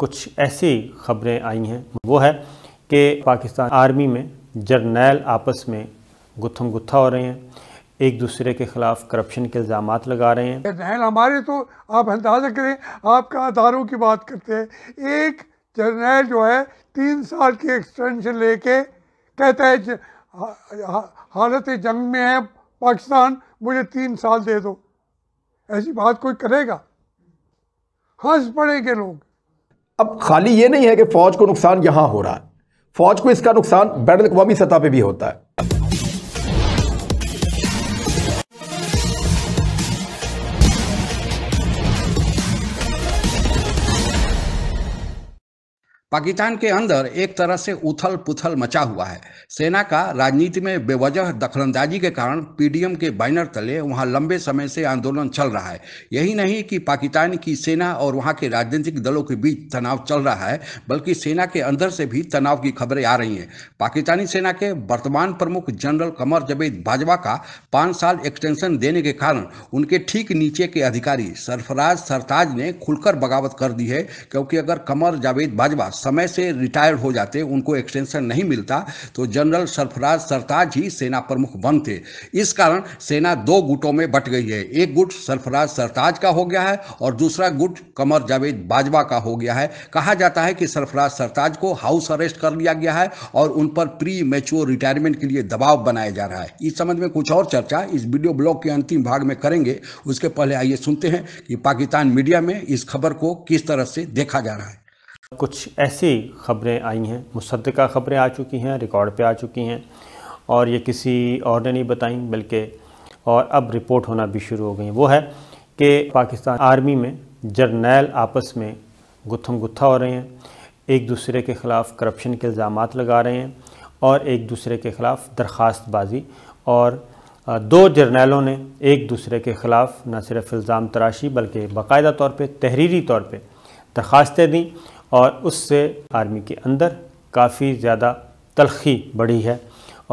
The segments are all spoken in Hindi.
कुछ ऐसी खबरें आई हैं वो है कि पाकिस्तान आर्मी में जर्नैल आपस में गुत्थम गुत्था हो रहे हैं एक दूसरे के खिलाफ करप्शन के इल्ज़ाम लगा रहे हैं जर्नैल हमारे तो आप अंदाज़ा करें आपका अदारों की बात करते हैं एक जर्नैल जो है तीन साल की एक्सटेंशन लेके कहता है हालत जंग में है पाकिस्तान मुझे तीन साल दे दो ऐसी बात कोई करेगा हंस पड़ेंगे लोग अब खाली ये नहीं है कि फ़ौज को नुकसान यहां हो रहा है फ़ौज को इसका नुकसान बैन अवी सतह पर भी होता है पाकिस्तान के अंदर एक तरह से उथल पुथल मचा हुआ है सेना का राजनीति में बेवजह दखलंदाजी के कारण पीडीएम के बैनर तले वहां लंबे समय से आंदोलन चल रहा है यही नहीं कि पाकिस्तान की सेना और वहां के राजनीतिक दलों के बीच तनाव चल रहा है बल्कि सेना के अंदर से भी तनाव की खबरें आ रही हैं पाकिस्तानी सेना के वर्तमान प्रमुख जनरल कमर जवेद बाजवा का पाँच साल एक्सटेंशन देने के कारण उनके ठीक नीचे के अधिकारी सरफराज सरताज ने खुलकर बगावत कर दी है क्योंकि अगर कमर जावेद बाजवा समय से रिटायर्ड हो जाते उनको एक्सटेंशन नहीं मिलता तो जनरल सरफराज सरताज ही सेना प्रमुख बनते इस कारण सेना दो गुटों में बट गई है एक गुट सरफराज सरताज का हो गया है और दूसरा गुट कमर जावेद बाजवा का हो गया है कहा जाता है कि सरफराज सरताज को हाउस अरेस्ट कर लिया गया है और उन पर प्री मैच्योर रिटायरमेंट के लिए दबाव बनाया जा रहा है इस संबंध में कुछ और चर्चा इस वीडियो ब्लॉग के अंतिम भाग में करेंगे उसके पहले आइए सुनते हैं कि पाकिस्तान मीडिया में इस खबर को किस तरह से देखा जा रहा है कुछ ऐसी खबरें आई हैं मुसदा खबरें आ चुकी हैं रिकॉर्ड पे आ चुकी हैं और ये किसी और ने नहीं बताई बल्कि और अब रिपोर्ट होना भी शुरू हो गई वो है कि पाकिस्तान आर्मी में जर्नैल आपस में गुत्थम गुत्था हो रहे हैं एक दूसरे के ख़िलाफ़ करप्शन के इल्ज़ाम लगा रहे हैं और एक दूसरे के ख़िलाफ़ दरख्वास्तबाजी और दो जर्नैलों ने एक दूसरे के ख़िलाफ़ न सिर्फ इल्ज़ाम तराशी बल्कि बाकायदा तौर पर तहरीरी तौर पर दरख्वास्तें दी और उससे आर्मी के अंदर काफ़ी ज़्यादा तलखी बढ़ी है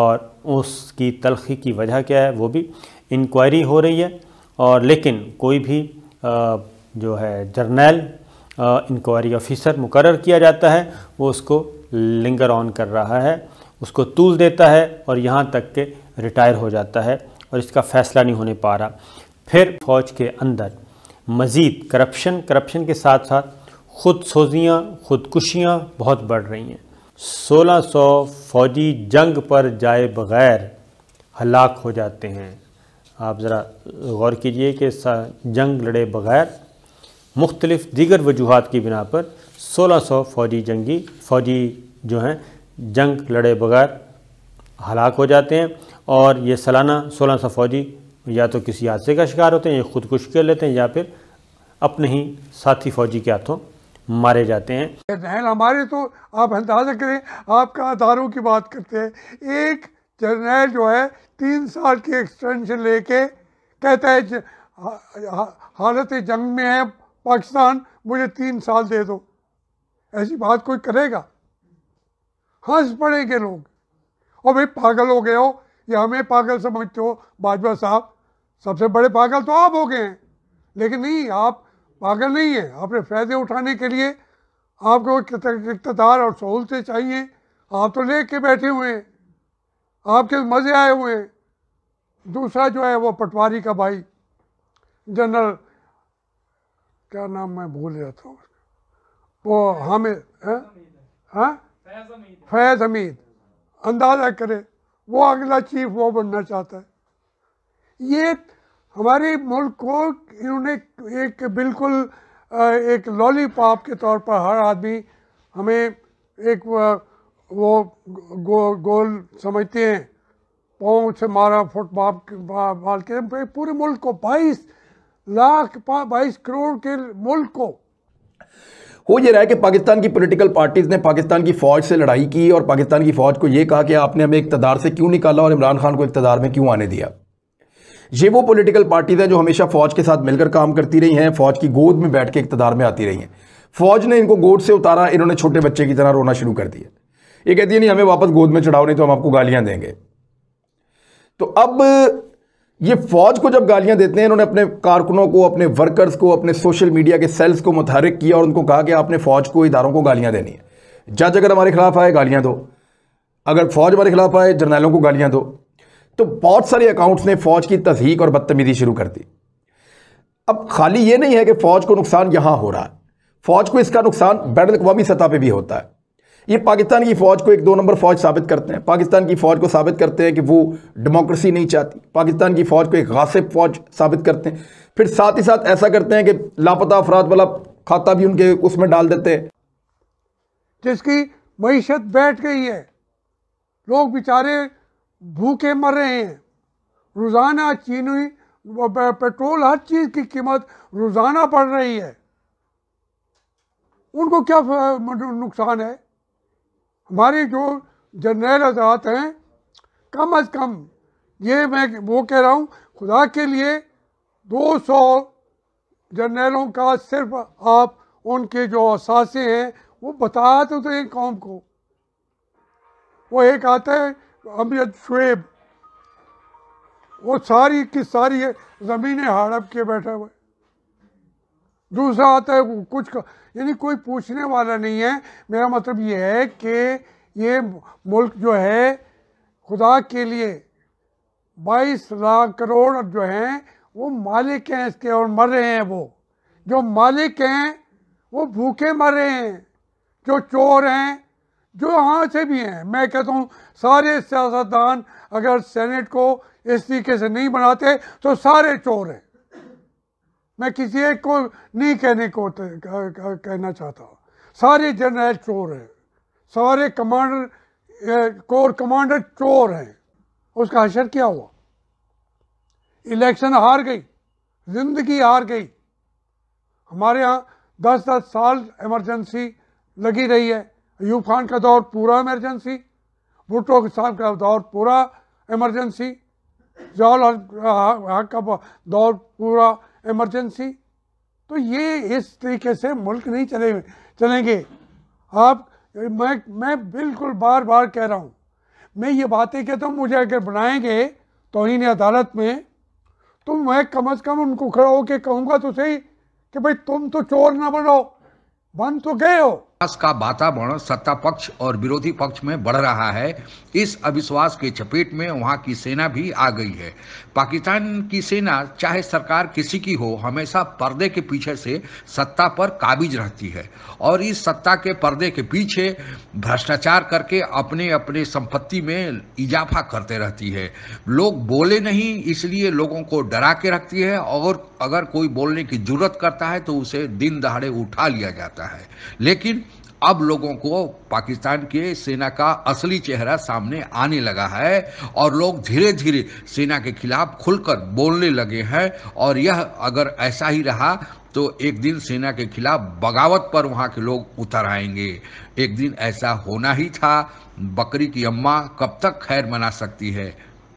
और उसकी तलखी की वजह क्या है वो भी इंक्वायरी हो रही है और लेकिन कोई भी जो है जर्नैल इंक्वायरी ऑफिसर मुकर किया जाता है वो उसको लिंगर ऑन कर रहा है उसको तूल देता है और यहाँ तक के रिटायर हो जाता है और इसका फ़ैसला नहीं होने पा रहा फिर फौज के अंदर मज़ीद करप्शन करप्शन के साथ साथ खुद सोजियाँ खुदकुशियाँ बहुत बढ़ रही हैं 1600 फौजी जंग पर जाए बग़ैर हलाक हो जाते हैं आप ज़रा गौर कीजिए कि जंग लड़े बग़ैर मुख्तलिफ़ दीगर वजूहत की बिना पर 1600 फौजी जंगी फौजी जो हैं जंग लड़े बग़ैर हलाक हो जाते हैं और ये सालाना 1600 फौजी या तो किसी हादसे का शिकार होते हैं या खुदकुश कर लेते हैं या फिर अपने ही साथी फ़ौजी के हाथों मारे जाते हैं जर्नैल हमारे तो आप अंदाज़ा करें आपका अदारों की बात करते हैं एक जर्नैल जो है तीन साल की एक्सटेंशन लेके कहता है हालत जंग में है पाकिस्तान मुझे तीन साल दे दो ऐसी बात कोई करेगा हंस पड़ेंगे लोग और भाई पागल हो गए हो या हमें पागल समझते हो बाजवा साहब सबसे बड़े पागल तो आप हो गए हैं लेकिन नहीं आप पागल नहीं है अपने फ़ायदे उठाने के लिए आपको इकतदार और सहूलतें चाहिए आप तो ले के बैठे हुए हैं आपके मज़े आए हुए हैं दूसरा जो है वो पटवारी का भाई जनरल क्या नाम मैं भूल जाता हूँ वो हामिद है हाँ? फैज़ हमीद अंदाज़ा करे वो अगला चीफ वो बनना चाहता है ये हमारे मुल्क को इन्होंने एक बिल्कुल एक लॉलीपॉप के तौर पर हर आदमी हमें एक वो गो, गोल समझते हैं पाँव से मारा फुट बाप बाल के पूरे मुल्क को बाईस लाख बाईस करोड़ के मुल्क को हो ये रहा है कि पाकिस्तान की पॉलिटिकल पार्टीज़ ने पाकिस्तान की फ़ौज से लड़ाई की और पाकिस्तान की फ़ौज को ये कहा कि आपने हमें इकतदार से क्यों निकाला और इमरान खान को इकतदार में क्यों आने दिया ये वो पोलिटिकल पार्टीज़ हैं जो हमेशा फ़ौज के साथ मिलकर काम करती रही हैं फ़ौज की गोद में बैठ के इकतदार में आती रही हैं फ़ौज ने इनको गोद से उतारा इन्होंने छोटे बच्चे की तरह रोना शुरू कर दिया ये कहती है नहीं हमें वापस गोद में चढ़ाओ नहीं तो हम आपको गालियाँ देंगे तो अब ये फ़ौज को जब गालियाँ देते हैं इन्होंने अपने कारकुनों को अपने वर्कर्स को अपने सोशल मीडिया के सेल्स को मुतहरक किया और उनको कहा कि आपने फ़ौज को इदारों को गालियाँ देनी है जज अगर हमारे खिलाफ आए गालियाँ दो अगर फ़ौज हमारे खिलाफ आए जर्नैलों को गालियाँ दो तो बहुत सारे अकाउंट्स ने फ़ौज की तस्हीक और बदतमीजी शुरू कर दी अब खाली ये नहीं है कि फ़ौज को नुकसान यहाँ हो रहा है फ़ौज को इसका नुकसान बैन अवी सतह पर भी होता है ये पाकिस्तान की फ़ौज को एक दो नंबर फ़ौज साबित करते हैं पाकिस्तान की फ़ौज को साबित करते हैं कि वो डेमोक्रेसी नहीं चाहती पाकिस्तान की फ़ौज को एक गासिब फ़ौज साबित करते हैं फिर साथ ही साथ ऐसा करते हैं कि लापता अफराद वाला खाता भी उनके उसमें डाल देते हैं जिसकी मीशत बैठ गई है लोग बेचारे भूखे मर रहे हैं रोज़ाना चीनी पेट्रोल हर चीज़ की कीमत रोज़ाना बढ़ रही है उनको क्या नुकसान है हमारे जो जनरल हजरात हैं कम अज़ कम ये मैं वो कह रहा हूँ खुदा के लिए 200 जनरलों का सिर्फ आप उनके जो असासे हैं वो बताते तो एक कौम को वो एक आता है अमियत शुएब वो सारी की सारी ज़मीनें हड़प के बैठे हुए दूसरा आता है कुछ का यानी कोई पूछने वाला नहीं है मेरा मतलब ये है कि ये मुल्क जो है खुदा के लिए 22 लाख करोड़ जो हैं वो मालिक हैं इसके और मर रहे हैं वो जो मालिक हैं वो भूखे मर रहे हैं जो चोर हैं जो यहाँ से भी हैं मैं कहता हूँ सारे सियासतदान अगर सेनेट को इस तरीके से नहीं बनाते तो सारे चोर हैं मैं किसी एक को नहीं कहने को कहना चाहता सारे जनरल चोर हैं सारे कमांडर कोर कमांडर चोर हैं उसका हशर क्या हुआ इलेक्शन हार गई जिंदगी हार गई हमारे यहाँ दस दस साल इमरजेंसी लगी रही है यूब खान का दौर पूरा इमरजेंसी भुट्टो साहब का दौर पूरा इमरजेंसी जवाल हक का दौर पूरा इमरजेंसी तो ये इस तरीके से मुल्क नहीं चले चलेंगे आप मैं मैं बिल्कुल बार बार कह रहा हूँ मैं ये बातें कहता हूँ मुझे अगर बनाएंगे इन अदालत में तो मैं कम अज़ कम उनको खड़ा होकर कहूँगा तो सही कि भाई तुम तो चोर ना बनो बन तो गए हो अविश्वास का वातावरण सत्ता पक्ष और विरोधी पक्ष में बढ़ रहा है इस अविश्वास के चपेट में वहां की सेना भी आ गई है पाकिस्तान की सेना चाहे सरकार किसी की हो हमेशा पर्दे के पीछे से सत्ता पर काबिज रहती है और इस सत्ता के पर्दे के पीछे भ्रष्टाचार करके अपने अपने संपत्ति में इजाफा करते रहती है लोग बोले नहीं इसलिए लोगों को डरा के रखती है और अगर कोई बोलने की जरूरत करता है तो उसे दिन दहाड़े उठा लिया जाता है लेकिन अब लोगों को पाकिस्तान के सेना का असली चेहरा सामने आने लगा है और लोग धीरे धीरे सेना के खिलाफ खुलकर बोलने लगे हैं और यह अगर ऐसा ही रहा तो एक दिन सेना के खिलाफ बगावत पर वहाँ के लोग उतर आएंगे एक दिन ऐसा होना ही था बकरी की अम्मा कब तक खैर मना सकती है